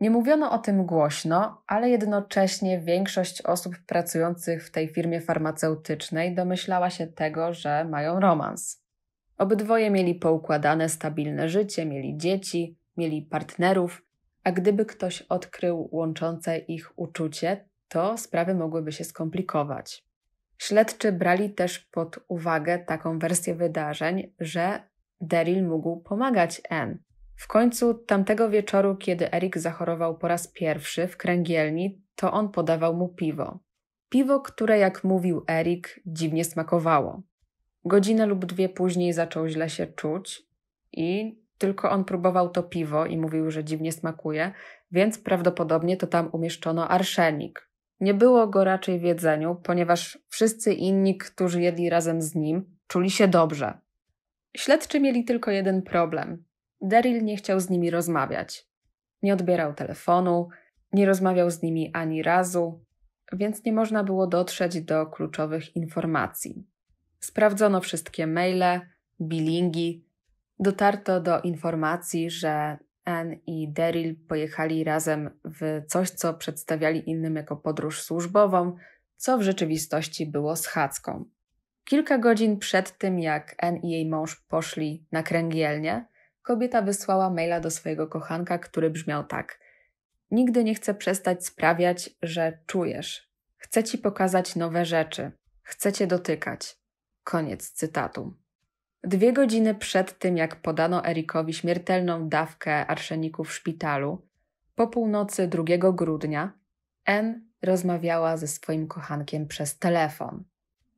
Nie mówiono o tym głośno, ale jednocześnie większość osób pracujących w tej firmie farmaceutycznej domyślała się tego, że mają romans. Obydwoje mieli poukładane, stabilne życie, mieli dzieci, mieli partnerów, a gdyby ktoś odkrył łączące ich uczucie, to sprawy mogłyby się skomplikować. Śledczy brali też pod uwagę taką wersję wydarzeń, że Daryl mógł pomagać Anne, w końcu tamtego wieczoru, kiedy Erik zachorował po raz pierwszy w kręgielni, to on podawał mu piwo. Piwo, które, jak mówił Erik, dziwnie smakowało. Godzinę lub dwie później zaczął źle się czuć i tylko on próbował to piwo i mówił, że dziwnie smakuje, więc prawdopodobnie to tam umieszczono arszenik. Nie było go raczej w jedzeniu, ponieważ wszyscy inni, którzy jedli razem z nim, czuli się dobrze. Śledczy mieli tylko jeden problem. Daryl nie chciał z nimi rozmawiać. Nie odbierał telefonu, nie rozmawiał z nimi ani razu, więc nie można było dotrzeć do kluczowych informacji. Sprawdzono wszystkie maile, bilingi, dotarto do informacji, że Ann i Daryl pojechali razem w coś, co przedstawiali innym jako podróż służbową, co w rzeczywistości było schadzką. Kilka godzin przed tym, jak Ann i jej mąż poszli na kręgielnię, kobieta wysłała maila do swojego kochanka, który brzmiał tak: Nigdy nie chcę przestać sprawiać, że czujesz. Chcę ci pokazać nowe rzeczy. Chcę cię dotykać. Koniec cytatu. Dwie godziny przed tym, jak podano Erikowi śmiertelną dawkę arszeników w szpitalu, po północy 2 grudnia, N rozmawiała ze swoim kochankiem przez telefon.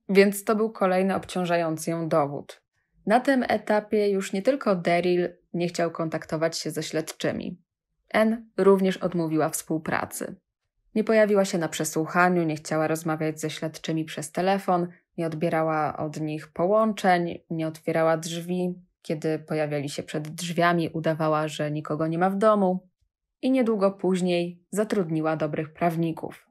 Więc to był kolejny obciążający ją dowód. Na tym etapie już nie tylko Daryl nie chciał kontaktować się ze śledczymi. N również odmówiła współpracy. Nie pojawiła się na przesłuchaniu, nie chciała rozmawiać ze śledczymi przez telefon, nie odbierała od nich połączeń, nie otwierała drzwi. Kiedy pojawiali się przed drzwiami, udawała, że nikogo nie ma w domu i niedługo później zatrudniła dobrych prawników.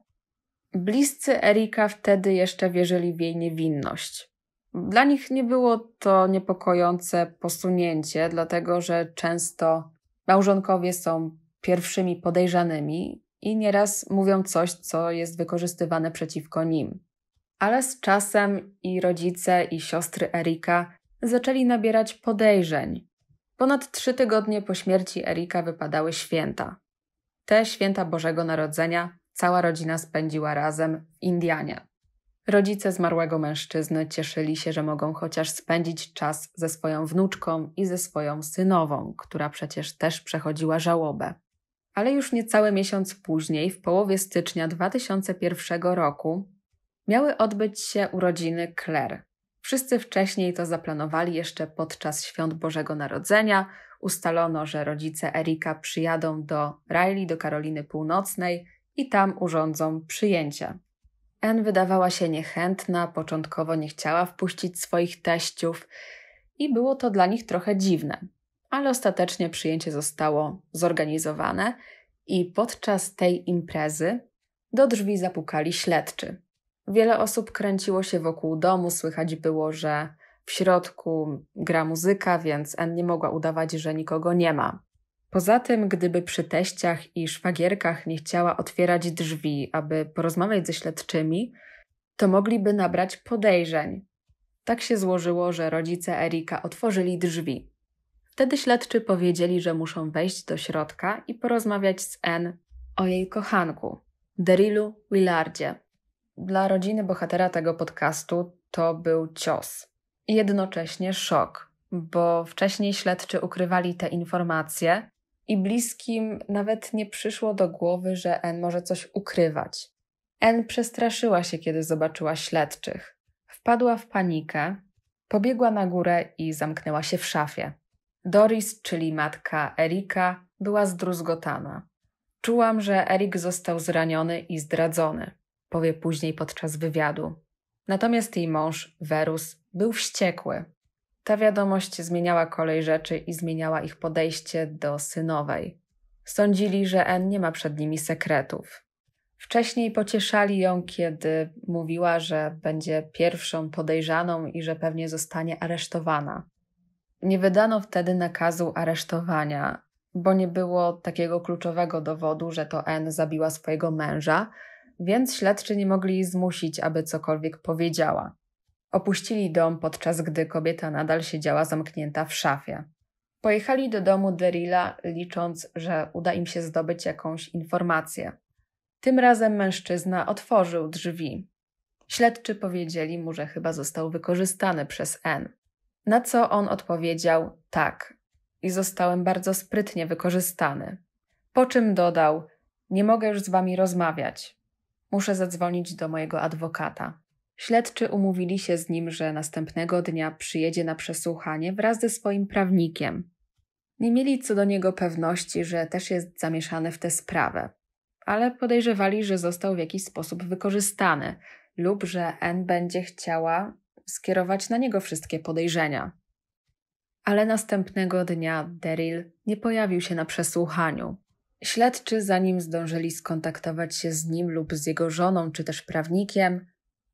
Bliscy Erika wtedy jeszcze wierzyli w jej niewinność. Dla nich nie było to niepokojące posunięcie, dlatego że często małżonkowie są pierwszymi podejrzanymi i nieraz mówią coś, co jest wykorzystywane przeciwko nim. Ale z czasem i rodzice, i siostry Erika zaczęli nabierać podejrzeń. Ponad trzy tygodnie po śmierci Erika wypadały święta. Te święta Bożego Narodzenia cała rodzina spędziła razem w Indianie. Rodzice zmarłego mężczyzny cieszyli się, że mogą chociaż spędzić czas ze swoją wnuczką i ze swoją synową, która przecież też przechodziła żałobę. Ale już niecały miesiąc później, w połowie stycznia 2001 roku, miały odbyć się urodziny Claire. Wszyscy wcześniej to zaplanowali jeszcze podczas świąt Bożego Narodzenia. Ustalono, że rodzice Erika przyjadą do Riley, do Karoliny Północnej i tam urządzą przyjęcie. Anne wydawała się niechętna, początkowo nie chciała wpuścić swoich teściów i było to dla nich trochę dziwne, ale ostatecznie przyjęcie zostało zorganizowane i podczas tej imprezy do drzwi zapukali śledczy. Wiele osób kręciło się wokół domu, słychać było, że w środku gra muzyka, więc Anne nie mogła udawać, że nikogo nie ma. Poza tym, gdyby przy teściach i szwagierkach nie chciała otwierać drzwi, aby porozmawiać ze śledczymi, to mogliby nabrać podejrzeń. Tak się złożyło, że rodzice Erika otworzyli drzwi. Wtedy śledczy powiedzieli, że muszą wejść do środka i porozmawiać z N o jej kochanku, Derilu Willardzie. Dla rodziny bohatera tego podcastu to był cios i jednocześnie szok, bo wcześniej śledczy ukrywali te informacje, i bliskim nawet nie przyszło do głowy, że N może coś ukrywać. N przestraszyła się, kiedy zobaczyła śledczych. Wpadła w panikę, pobiegła na górę i zamknęła się w szafie. Doris, czyli matka Erika, była zdruzgotana. Czułam, że Erik został zraniony i zdradzony, powie później podczas wywiadu. Natomiast jej mąż, Verus, był wściekły. Ta wiadomość zmieniała kolej rzeczy i zmieniała ich podejście do synowej. Sądzili, że N nie ma przed nimi sekretów. Wcześniej pocieszali ją, kiedy mówiła, że będzie pierwszą podejrzaną i że pewnie zostanie aresztowana. Nie wydano wtedy nakazu aresztowania, bo nie było takiego kluczowego dowodu, że to N zabiła swojego męża, więc śledczy nie mogli jej zmusić, aby cokolwiek powiedziała. Opuścili dom, podczas gdy kobieta nadal siedziała zamknięta w szafie. Pojechali do domu Derila, licząc, że uda im się zdobyć jakąś informację. Tym razem mężczyzna otworzył drzwi. Śledczy powiedzieli mu, że chyba został wykorzystany przez N. Na co on odpowiedział: Tak, i zostałem bardzo sprytnie wykorzystany. Po czym dodał: Nie mogę już z wami rozmawiać. Muszę zadzwonić do mojego adwokata. Śledczy umówili się z nim, że następnego dnia przyjedzie na przesłuchanie wraz ze swoim prawnikiem. Nie mieli co do niego pewności, że też jest zamieszany w tę sprawę, ale podejrzewali, że został w jakiś sposób wykorzystany lub że N będzie chciała skierować na niego wszystkie podejrzenia. Ale następnego dnia Daryl nie pojawił się na przesłuchaniu. Śledczy, zanim zdążyli skontaktować się z nim lub z jego żoną czy też prawnikiem,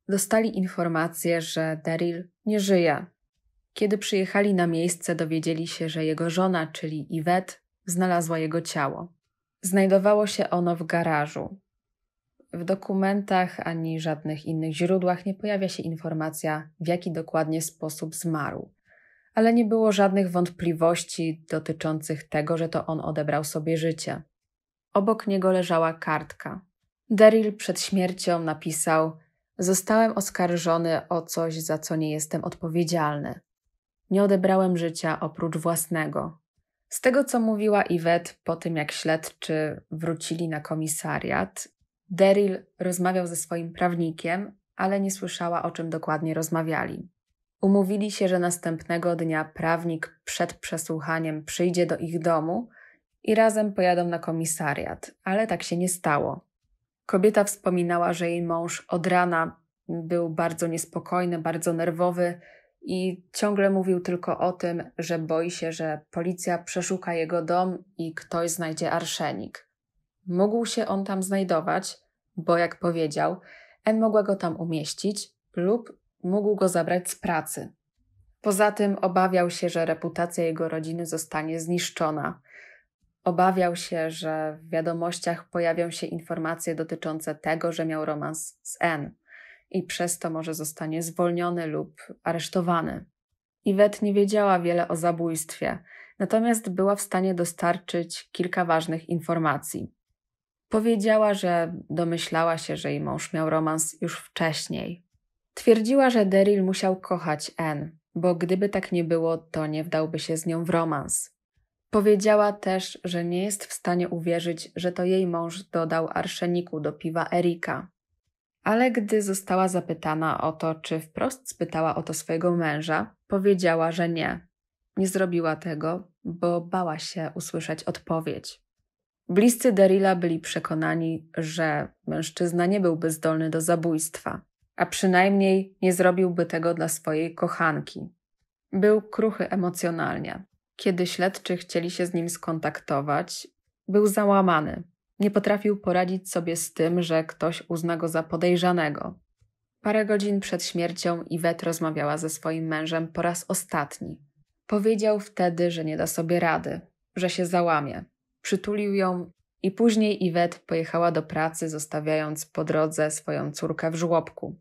dostali informację, że Daryl nie żyje. Kiedy przyjechali na miejsce, dowiedzieli się, że jego żona, czyli Iwet, znalazła jego ciało. Znajdowało się ono w garażu. W dokumentach ani żadnych innych źródłach nie pojawia się informacja, w jaki dokładnie sposób zmarł, ale nie było żadnych wątpliwości dotyczących tego, że to on odebrał sobie życie. Obok niego leżała kartka. Daryl przed śmiercią napisał: Zostałem oskarżony o coś, za co nie jestem odpowiedzialny. Nie odebrałem życia oprócz własnego. Z tego, co mówiła Iwet po tym, jak śledczy wrócili na komisariat, Daryl rozmawiał ze swoim prawnikiem, ale nie słyszała, o czym dokładnie rozmawiali. Umówili się, że następnego dnia prawnik przed przesłuchaniem przyjdzie do ich domu i razem pojadą na komisariat, ale tak się nie stało. Kobieta wspominała, że jej mąż od rana był bardzo niespokojny, bardzo nerwowy i ciągle mówił tylko o tym, że boi się, że policja przeszuka jego dom i ktoś znajdzie arszenik. Mógł się on tam znajdować, bo jak powiedział, M mogła go tam umieścić lub mógł go zabrać z pracy. Poza tym obawiał się, że reputacja jego rodziny zostanie zniszczona, Obawiał się, że w wiadomościach pojawią się informacje dotyczące tego, że miał romans z N i przez to może zostanie zwolniony lub aresztowany. Iwet nie wiedziała wiele o zabójstwie, natomiast była w stanie dostarczyć kilka ważnych informacji. Powiedziała, że domyślała się, że jej mąż miał romans już wcześniej. Twierdziła, że Daryl musiał kochać N, bo gdyby tak nie było, to nie wdałby się z nią w romans. Powiedziała też, że nie jest w stanie uwierzyć, że to jej mąż dodał arszeniku do piwa Erika. Ale gdy została zapytana o to, czy wprost spytała o to swojego męża, powiedziała, że nie. Nie zrobiła tego, bo bała się usłyszeć odpowiedź. Bliscy Derilla byli przekonani, że mężczyzna nie byłby zdolny do zabójstwa, a przynajmniej nie zrobiłby tego dla swojej kochanki. Był kruchy emocjonalnie kiedy śledczy chcieli się z nim skontaktować, był załamany. Nie potrafił poradzić sobie z tym, że ktoś uzna go za podejrzanego. Parę godzin przed śmiercią Iwet rozmawiała ze swoim mężem po raz ostatni. Powiedział wtedy, że nie da sobie rady, że się załamie. Przytulił ją i później Iwet pojechała do pracy, zostawiając po drodze swoją córkę w żłobku.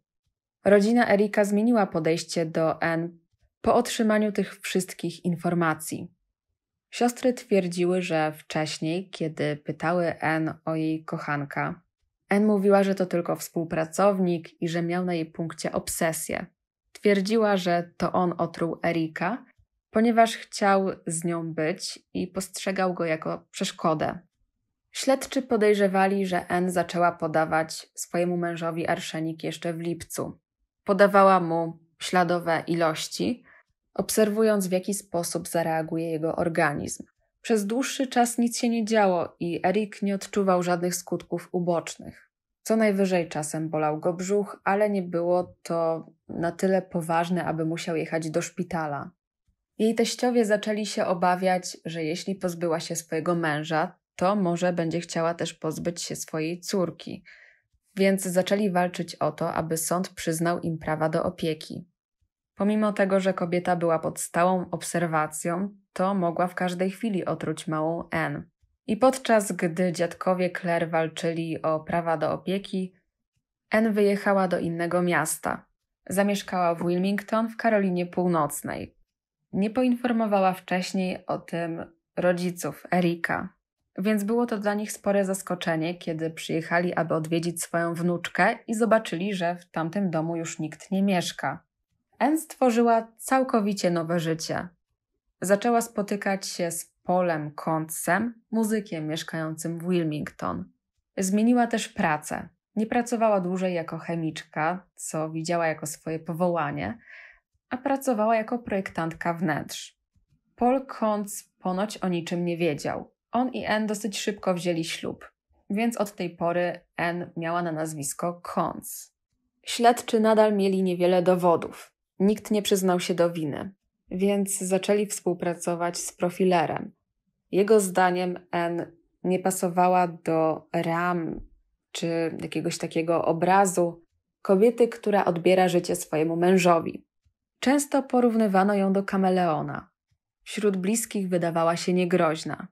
Rodzina Erika zmieniła podejście do N po otrzymaniu tych wszystkich informacji, siostry twierdziły, że wcześniej, kiedy pytały N o jej kochanka, N mówiła, że to tylko współpracownik i że miał na jej punkcie obsesję. Twierdziła, że to on otruł Erika, ponieważ chciał z nią być i postrzegał go jako przeszkodę. Śledczy podejrzewali, że N zaczęła podawać swojemu mężowi arszenik jeszcze w lipcu. Podawała mu śladowe ilości, obserwując w jaki sposób zareaguje jego organizm. Przez dłuższy czas nic się nie działo i Erik nie odczuwał żadnych skutków ubocznych. Co najwyżej czasem bolał go brzuch, ale nie było to na tyle poważne, aby musiał jechać do szpitala. Jej teściowie zaczęli się obawiać, że jeśli pozbyła się swojego męża, to może będzie chciała też pozbyć się swojej córki, więc zaczęli walczyć o to, aby sąd przyznał im prawa do opieki. Pomimo tego, że kobieta była pod stałą obserwacją, to mogła w każdej chwili otruć małą N. I podczas gdy dziadkowie Claire walczyli o prawa do opieki, N wyjechała do innego miasta. Zamieszkała w Wilmington w Karolinie Północnej. Nie poinformowała wcześniej o tym rodziców Erika, więc było to dla nich spore zaskoczenie, kiedy przyjechali, aby odwiedzić swoją wnuczkę i zobaczyli, że w tamtym domu już nikt nie mieszka. Anne stworzyła całkowicie nowe życie. Zaczęła spotykać się z Polem Kącem, muzykiem mieszkającym w Wilmington. Zmieniła też pracę. Nie pracowała dłużej jako chemiczka, co widziała jako swoje powołanie, a pracowała jako projektantka wnętrz. Paul Kontz ponoć o niczym nie wiedział. On i Anne dosyć szybko wzięli ślub, więc od tej pory Anne miała na nazwisko Kontz. Śledczy nadal mieli niewiele dowodów. Nikt nie przyznał się do winy, więc zaczęli współpracować z profilerem. Jego zdaniem N nie pasowała do ram czy jakiegoś takiego obrazu kobiety, która odbiera życie swojemu mężowi. Często porównywano ją do kameleona. Wśród bliskich wydawała się niegroźna.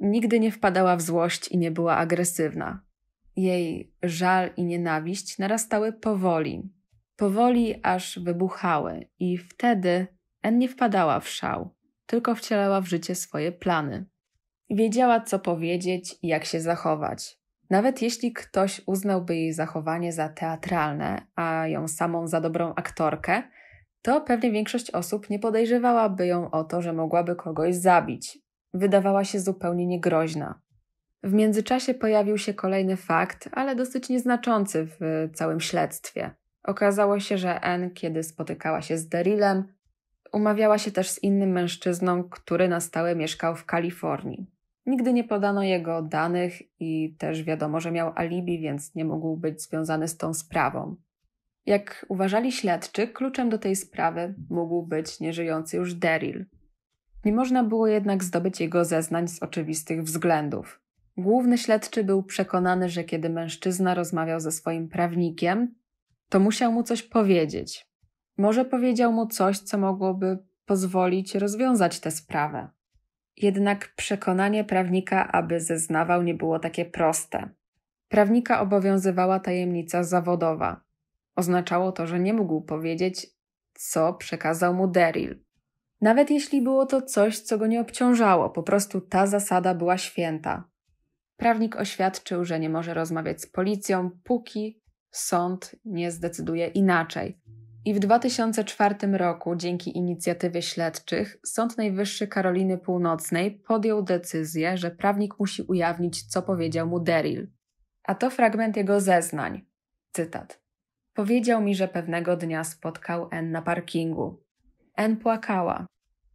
Nigdy nie wpadała w złość i nie była agresywna. Jej żal i nienawiść narastały powoli, powoli aż wybuchały i wtedy N nie wpadała w szał, tylko wcielała w życie swoje plany. Wiedziała, co powiedzieć i jak się zachować. Nawet jeśli ktoś uznałby jej zachowanie za teatralne, a ją samą za dobrą aktorkę, to pewnie większość osób nie podejrzewałaby ją o to, że mogłaby kogoś zabić. Wydawała się zupełnie niegroźna. W międzyczasie pojawił się kolejny fakt, ale dosyć nieznaczący w całym śledztwie. Okazało się, że N, kiedy spotykała się z Darylem, umawiała się też z innym mężczyzną, który na stałe mieszkał w Kalifornii. Nigdy nie podano jego danych i też wiadomo, że miał alibi, więc nie mógł być związany z tą sprawą. Jak uważali śledczy, kluczem do tej sprawy mógł być nieżyjący już Daryl. Nie można było jednak zdobyć jego zeznań z oczywistych względów. Główny śledczy był przekonany, że kiedy mężczyzna rozmawiał ze swoim prawnikiem, to musiał mu coś powiedzieć. Może powiedział mu coś, co mogłoby pozwolić rozwiązać tę sprawę. Jednak przekonanie prawnika, aby zeznawał, nie było takie proste. Prawnika obowiązywała tajemnica zawodowa. Oznaczało to, że nie mógł powiedzieć, co przekazał mu Deril. Nawet jeśli było to coś, co go nie obciążało, po prostu ta zasada była święta. Prawnik oświadczył, że nie może rozmawiać z policją, póki sąd nie zdecyduje inaczej. I w 2004 roku, dzięki inicjatywie śledczych, Sąd Najwyższy Karoliny Północnej podjął decyzję, że prawnik musi ujawnić, co powiedział mu Deril. A to fragment jego zeznań. Cytat. Powiedział mi, że pewnego dnia spotkał N na parkingu. N płakała.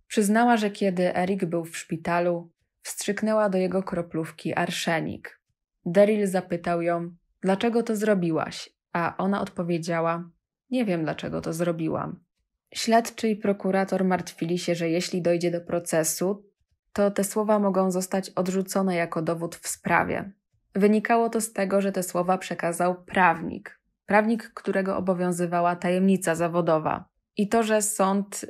Przyznała, że kiedy Erik był w szpitalu, wstrzyknęła do jego kroplówki arszenik. Deril zapytał ją, Dlaczego to zrobiłaś? A ona odpowiedziała: Nie wiem, dlaczego to zrobiłam. Śledczy i prokurator martwili się, że jeśli dojdzie do procesu, to te słowa mogą zostać odrzucone jako dowód w sprawie. Wynikało to z tego, że te słowa przekazał prawnik, prawnik, którego obowiązywała tajemnica zawodowa. I to, że sąd y,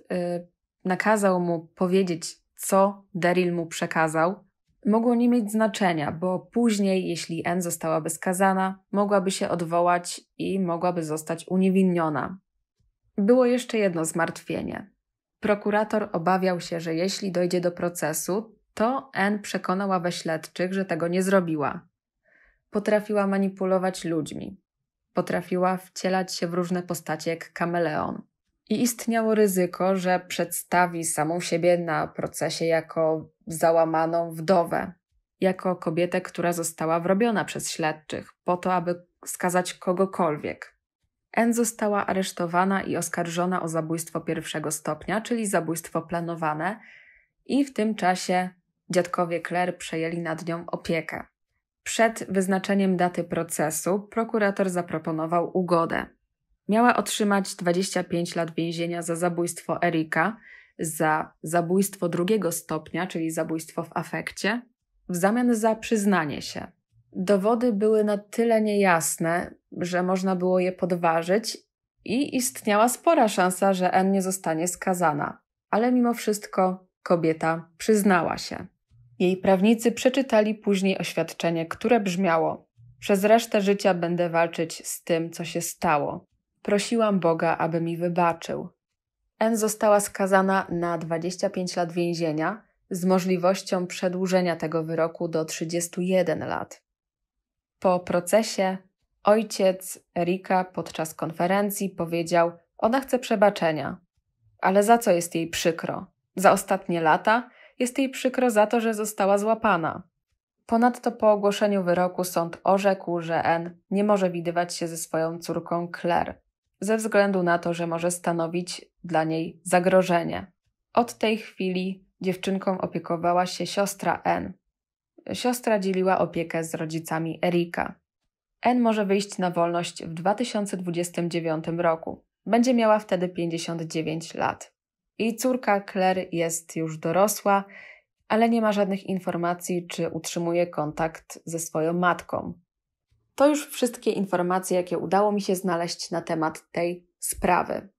nakazał mu powiedzieć, co Daryl mu przekazał, mogło nie mieć znaczenia, bo później, jeśli N zostałaby skazana, mogłaby się odwołać i mogłaby zostać uniewinniona. Było jeszcze jedno zmartwienie. Prokurator obawiał się, że jeśli dojdzie do procesu, to N przekonała we śledczych, że tego nie zrobiła. Potrafiła manipulować ludźmi. Potrafiła wcielać się w różne postacie jak kameleon. I istniało ryzyko, że przedstawi samą siebie na procesie jako załamaną wdowę, jako kobietę, która została wrobiona przez śledczych po to, aby skazać kogokolwiek. N została aresztowana i oskarżona o zabójstwo pierwszego stopnia, czyli zabójstwo planowane, i w tym czasie dziadkowie Claire przejęli nad nią opiekę. Przed wyznaczeniem daty procesu prokurator zaproponował ugodę. Miała otrzymać 25 lat więzienia za zabójstwo Erika za zabójstwo drugiego stopnia, czyli zabójstwo w afekcie, w zamian za przyznanie się. Dowody były na tyle niejasne, że można było je podważyć i istniała spora szansa, że N nie zostanie skazana. Ale mimo wszystko kobieta przyznała się. Jej prawnicy przeczytali później oświadczenie, które brzmiało: Przez resztę życia będę walczyć z tym, co się stało. Prosiłam Boga, aby mi wybaczył. N została skazana na 25 lat więzienia z możliwością przedłużenia tego wyroku do 31 lat. Po procesie ojciec Erika podczas konferencji powiedział: Ona chce przebaczenia, ale za co jest jej przykro? Za ostatnie lata jest jej przykro za to, że została złapana. Ponadto po ogłoszeniu wyroku sąd orzekł, że N nie może widywać się ze swoją córką Claire, ze względu na to, że może stanowić dla niej zagrożenie. Od tej chwili dziewczynką opiekowała się siostra N. Siostra dzieliła opiekę z rodzicami Erika. N może wyjść na wolność w 2029 roku. Będzie miała wtedy 59 lat. Jej córka Claire jest już dorosła, ale nie ma żadnych informacji, czy utrzymuje kontakt ze swoją matką. To już wszystkie informacje, jakie udało mi się znaleźć na temat tej sprawy.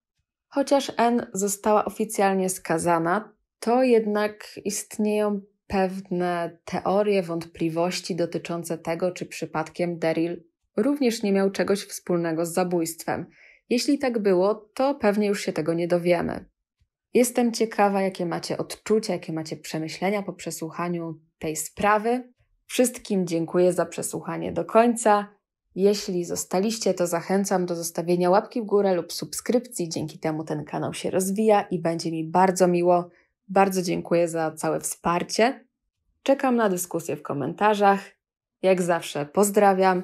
Chociaż N została oficjalnie skazana, to jednak istnieją pewne teorie, wątpliwości dotyczące tego, czy przypadkiem Daryl również nie miał czegoś wspólnego z zabójstwem. Jeśli tak było, to pewnie już się tego nie dowiemy. Jestem ciekawa, jakie macie odczucia, jakie macie przemyślenia po przesłuchaniu tej sprawy. Wszystkim dziękuję za przesłuchanie do końca. Jeśli zostaliście, to zachęcam do zostawienia łapki w górę lub subskrypcji. Dzięki temu ten kanał się rozwija i będzie mi bardzo miło. Bardzo dziękuję za całe wsparcie. Czekam na dyskusję w komentarzach. Jak zawsze pozdrawiam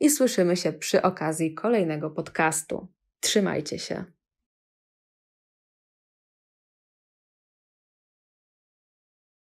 i słyszymy się przy okazji kolejnego podcastu. Trzymajcie się.